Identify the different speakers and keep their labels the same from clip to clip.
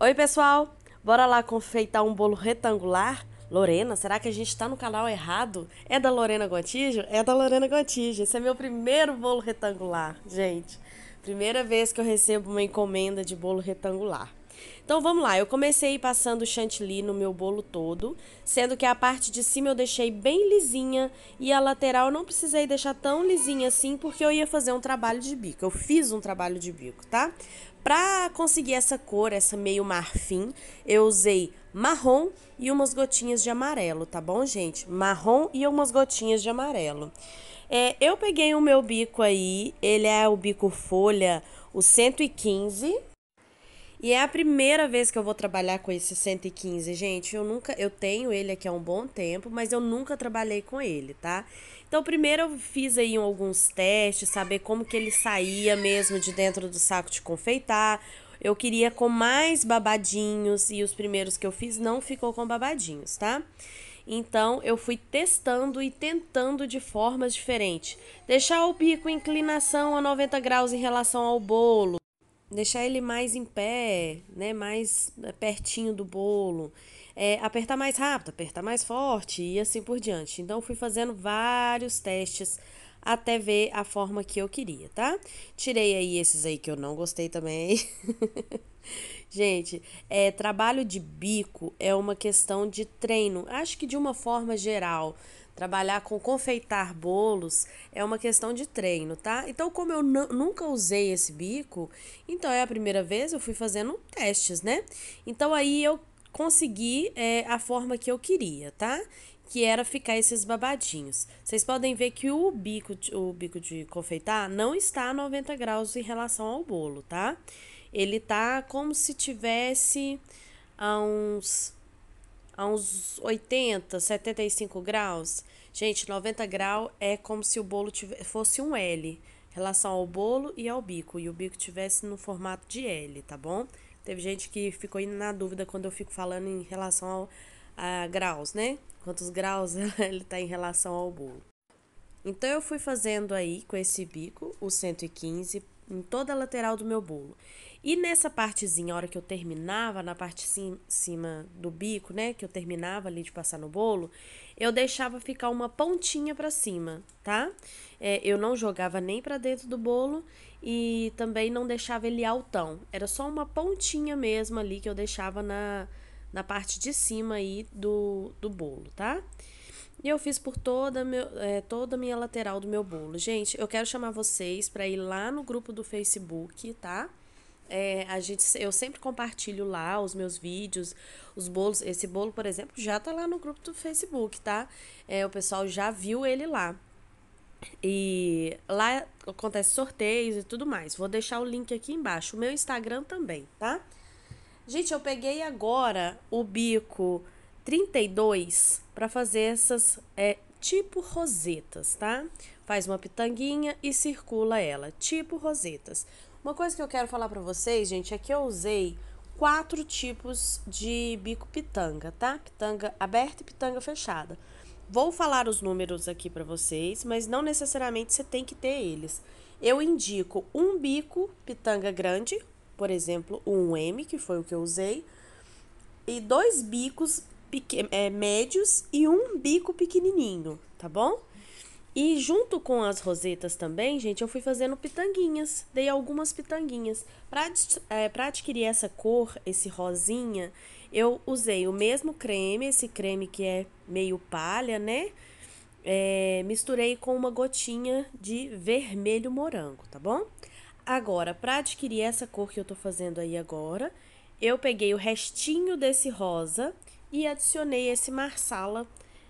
Speaker 1: Oi, pessoal! Bora lá confeitar um bolo retangular? Lorena, será que a gente está no canal errado? É da Lorena Gotijo? É da Lorena Gotijo. Esse é meu primeiro bolo retangular, gente. Primeira vez que eu recebo uma encomenda de bolo retangular. Então vamos lá, eu comecei passando chantilly no meu bolo todo, sendo que a parte de cima eu deixei bem lisinha e a lateral eu não precisei deixar tão lisinha assim, porque eu ia fazer um trabalho de bico. Eu fiz um trabalho de bico, tá? Pra conseguir essa cor, essa meio marfim, eu usei marrom e umas gotinhas de amarelo, tá bom, gente? Marrom e umas gotinhas de amarelo. É, eu peguei o meu bico aí, ele é o bico folha, o 115, e é a primeira vez que eu vou trabalhar com esse 115, gente. Eu nunca, eu tenho ele aqui há um bom tempo, mas eu nunca trabalhei com ele, tá? Então, primeiro eu fiz aí alguns testes, saber como que ele saía mesmo de dentro do saco de confeitar. Eu queria com mais babadinhos e os primeiros que eu fiz não ficou com babadinhos, tá? Então, eu fui testando e tentando de formas diferentes. Deixar o bico em inclinação a 90 graus em relação ao bolo deixar ele mais em pé, né, mais eh, pertinho do bolo, é, apertar mais rápido, apertar mais forte e assim por diante. Então fui fazendo vários testes até ver a forma que eu queria, tá? Tirei aí esses aí que eu não gostei também. Gente, é, trabalho de bico é uma questão de treino, acho que de uma forma geral. Trabalhar com confeitar bolos é uma questão de treino, tá? Então, como eu nunca usei esse bico, então é a primeira vez eu fui fazendo testes, né? Então aí eu consegui é, a forma que eu queria, tá? que era ficar esses babadinhos. Vocês podem ver que o bico, de, o bico de confeitar não está a 90 graus em relação ao bolo, tá? Ele tá como se tivesse a uns a uns 80, 75 graus. Gente, 90 graus é como se o bolo tivesse, fosse um L, em relação ao bolo e ao bico, e o bico tivesse no formato de L, tá bom? Teve gente que ficou indo na dúvida quando eu fico falando em relação ao, a graus, né? Quantos graus ele tá em relação ao bolo. Então eu fui fazendo aí com esse bico o 115 em toda a lateral do meu bolo. E nessa partezinha, a hora que eu terminava, na parte sim, cima do bico, né, que eu terminava ali de passar no bolo, eu deixava ficar uma pontinha para cima, tá? É, eu não jogava nem para dentro do bolo e também não deixava ele altão. Era só uma pontinha mesmo ali que eu deixava na, na parte de cima aí do, do bolo, tá? E eu fiz por toda, meu, é, toda a minha lateral do meu bolo. Gente, eu quero chamar vocês para ir lá no grupo do Facebook, tá? É, a gente, eu sempre compartilho lá os meus vídeos, os bolos. Esse bolo, por exemplo, já tá lá no grupo do Facebook, tá? É, o pessoal já viu ele lá. E lá acontece sorteios e tudo mais. Vou deixar o link aqui embaixo. O meu Instagram também, tá? Gente, eu peguei agora o bico 32 para fazer essas é, tipo rosetas, tá? Faz uma pitanguinha e circula ela, tipo rosetas. Uma coisa que eu quero falar para vocês, gente, é que eu usei quatro tipos de bico pitanga, tá? Pitanga aberta e pitanga fechada. Vou falar os números aqui para vocês, mas não necessariamente você tem que ter eles. Eu indico um bico pitanga grande, por exemplo, um M, que foi o que eu usei, e dois bicos é, médios e um bico pequenininho, tá bom? E junto com as rosetas também, gente, eu fui fazendo pitanguinhas. Dei algumas pitanguinhas. Para é, adquirir essa cor, esse rosinha, eu usei o mesmo creme, esse creme que é meio palha, né? É, misturei com uma gotinha de vermelho morango, tá bom? Agora, para adquirir essa cor que eu tô fazendo aí agora, eu peguei o restinho desse rosa e adicionei esse marsala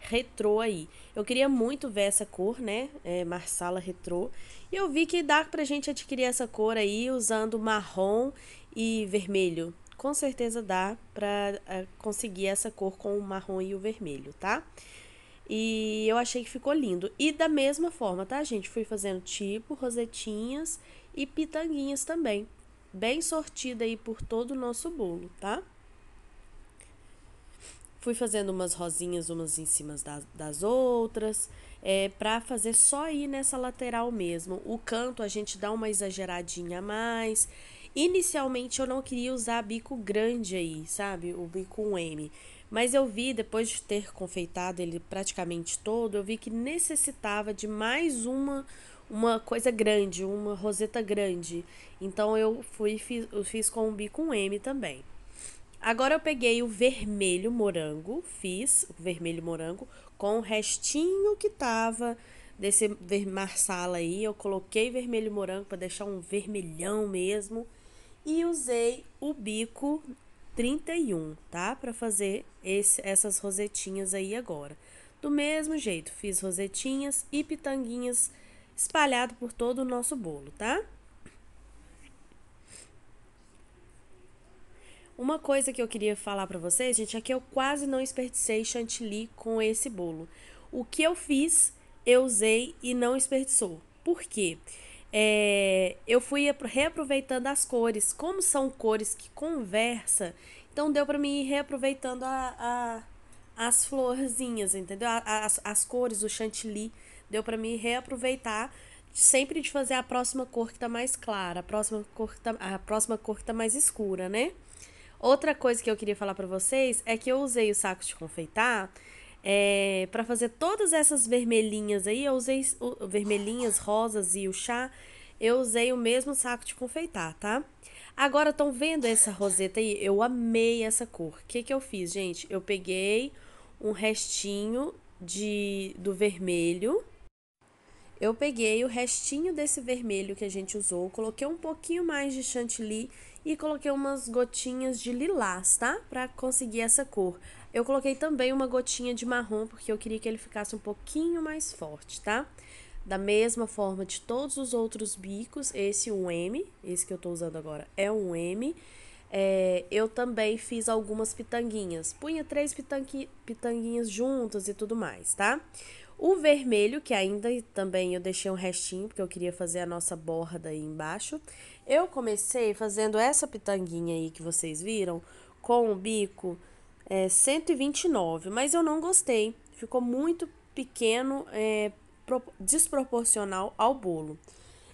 Speaker 1: retrô aí. Eu queria muito ver essa cor, né? É, Marsala retrô. E eu vi que dá pra gente adquirir essa cor aí usando marrom e vermelho. Com certeza dá pra é, conseguir essa cor com o marrom e o vermelho, tá? E eu achei que ficou lindo. E da mesma forma, tá, gente? Fui fazendo tipo, rosetinhas e pitanguinhas também. Bem sortida aí por todo o nosso bolo, tá? Fui fazendo umas rosinhas umas em cima das, das outras, é, para fazer só aí nessa lateral mesmo. O canto a gente dá uma exageradinha a mais. Inicialmente eu não queria usar bico grande aí, sabe? O bico 1M. Mas eu vi, depois de ter confeitado ele praticamente todo, eu vi que necessitava de mais uma uma coisa grande, uma roseta grande. Então eu fui fiz, eu fiz com um bico 1M também. Agora eu peguei o vermelho morango, fiz o vermelho morango com o restinho que tava desse marsala aí. Eu coloquei vermelho morango para deixar um vermelhão mesmo. E usei o bico 31, tá? Para fazer esse, essas rosetinhas aí agora. Do mesmo jeito, fiz rosetinhas e pitanguinhas espalhado por todo o nosso bolo, tá? Uma coisa que eu queria falar para vocês, gente, é que eu quase não desperdicei chantilly com esse bolo. O que eu fiz, eu usei e não desperdiçou. Por quê? É, eu fui reaproveitando as cores. Como são cores que conversa, então deu para mim ir reaproveitando a, a, as florzinhas, entendeu? As, as cores, o chantilly, deu para mim reaproveitar sempre de fazer a próxima cor que tá mais clara, a próxima cor que tá, a próxima cor que tá mais escura, né? Outra coisa que eu queria falar para vocês é que eu usei o saco de confeitar é, para fazer todas essas vermelhinhas aí. Eu usei o, vermelhinhas, rosas e o chá. Eu usei o mesmo saco de confeitar, tá? Agora estão vendo essa roseta aí? Eu amei essa cor. O que que eu fiz, gente? Eu peguei um restinho de do vermelho. Eu peguei o restinho desse vermelho que a gente usou, coloquei um pouquinho mais de chantilly e coloquei umas gotinhas de lilás, tá? Pra conseguir essa cor. Eu coloquei também uma gotinha de marrom, porque eu queria que ele ficasse um pouquinho mais forte, tá? Da mesma forma de todos os outros bicos, esse 1M, esse que eu tô usando agora é um M. É, eu também fiz algumas pitanguinhas. Punha três pitangui, pitanguinhas juntas e tudo mais, tá? O vermelho, que ainda também eu deixei um restinho, porque eu queria fazer a nossa borda aí embaixo. Eu comecei fazendo essa pitanguinha aí que vocês viram, com o bico é, 129, mas eu não gostei. Ficou muito pequeno, é, desproporcional ao bolo.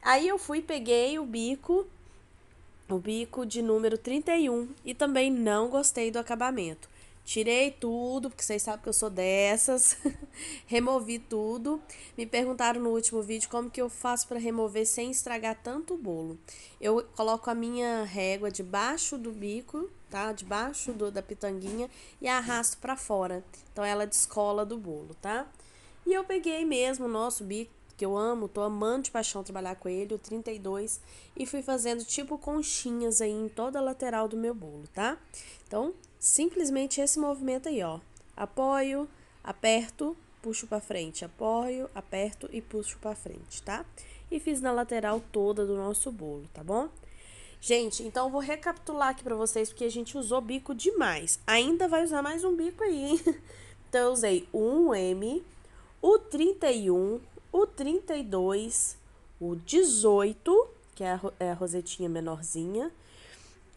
Speaker 1: Aí eu fui peguei o bico, o bico de número 31 e também não gostei do acabamento. Tirei tudo, porque vocês sabem que eu sou dessas. Removi tudo. Me perguntaram no último vídeo como que eu faço para remover sem estragar tanto o bolo. Eu coloco a minha régua debaixo do bico, tá? Debaixo do, da pitanguinha e arrasto para fora. Então ela descola do bolo, tá? E eu peguei mesmo o nosso bico, que eu amo, tô amando de paixão trabalhar com ele, o 32, e fui fazendo tipo conchinhas aí em toda a lateral do meu bolo, tá? Então, simplesmente esse movimento aí, ó. Apoio, aperto, puxo para frente, apoio, aperto e puxo para frente, tá? E fiz na lateral toda do nosso bolo, tá bom? Gente, então eu vou recapitular aqui para vocês porque a gente usou bico demais. Ainda vai usar mais um bico aí, hein? Então eu usei o 1M, o 31, o 32, o 18, que é a, é a rosetinha menorzinha,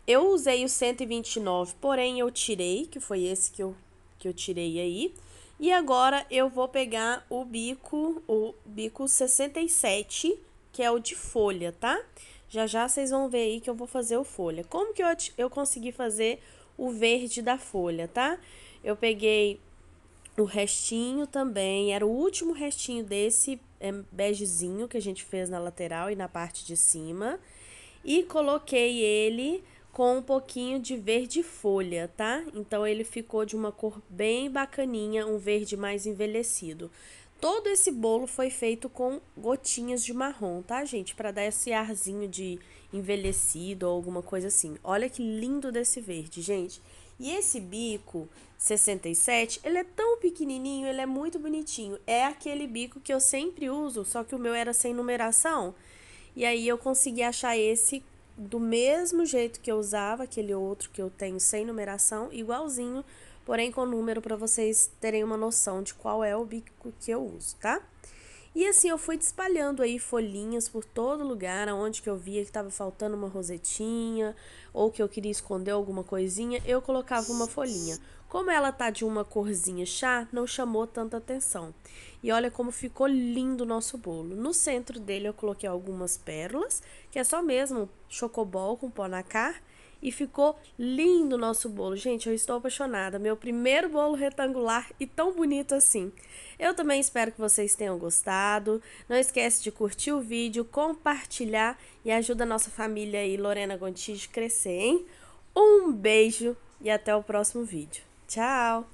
Speaker 1: eu usei o 129, porém eu tirei, que foi esse que eu, que eu tirei aí. E agora eu vou pegar o bico, o bico 67, que é o de folha, tá? Já já vocês vão ver aí que eu vou fazer o folha. Como que eu, eu consegui fazer o verde da folha, tá? Eu peguei o restinho também, era o último restinho desse eh, begezinho que a gente fez na lateral e na parte de cima. E coloquei ele com um pouquinho de verde folha, tá? Então ele ficou de uma cor bem bacaninha, um verde mais envelhecido. Todo esse bolo foi feito com gotinhas de marrom, tá, gente? Para dar esse arzinho de envelhecido ou alguma coisa assim. Olha que lindo desse verde, gente. E esse bico 67, ele é tão pequenininho, ele é muito bonitinho. É aquele bico que eu sempre uso, só que o meu era sem numeração. E aí eu consegui achar esse do mesmo jeito que eu usava aquele outro que eu tenho sem numeração, igualzinho, porém com número para vocês terem uma noção de qual é o bico que eu uso, tá? E assim eu fui espalhando aí folhinhas por todo lugar, aonde que eu via que estava faltando uma rosetinha ou que eu queria esconder alguma coisinha, eu colocava uma folhinha. Como ela tá de uma corzinha chá, não chamou tanta atenção. E olha como ficou lindo o nosso bolo. No centro dele eu coloquei algumas pérolas, que é só mesmo chocobol com pó na cara e ficou lindo o nosso bolo. Gente, eu estou apaixonada. Meu primeiro bolo retangular e tão bonito assim. Eu também espero que vocês tenham gostado. Não esquece de curtir o vídeo, compartilhar e ajuda a nossa família aí, Lorena Gontijo, crescer, hein? Um beijo e até o próximo vídeo. Tchau!